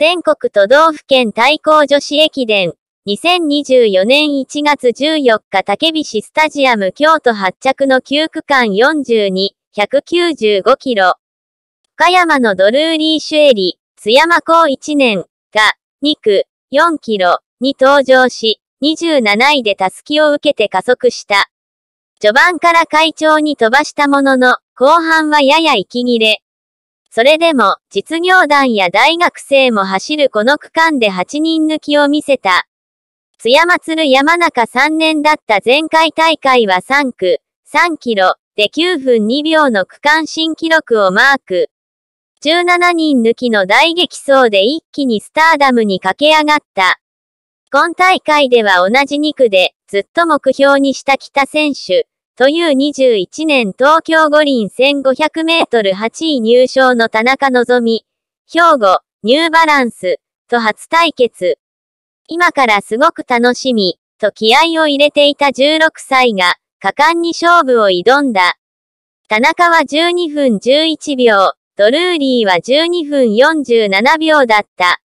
全国都道府県対抗女子駅伝、2024年1月14日竹菱スタジアム京都発着の9区間42、195キロ。岡山のドルーリー・シュエリ、津山高1年が2区4キロに登場し、27位でタスキを受けて加速した。序盤から会長に飛ばしたものの、後半はやや息切れ。それでも、実業団や大学生も走るこの区間で8人抜きを見せた。津山鶴山中3年だった前回大会は3区、3キロで9分2秒の区間新記録をマーク。17人抜きの大激走で一気にスターダムに駆け上がった。今大会では同じ2区で、ずっと目標にした北選手、という21年東京五輪1500メートル8位入賞の田中希美、兵庫、ニューバランス、と初対決。今からすごく楽しみ、と気合を入れていた16歳が、果敢に勝負を挑んだ。田中は12分11秒、ドルーリーは12分47秒だった。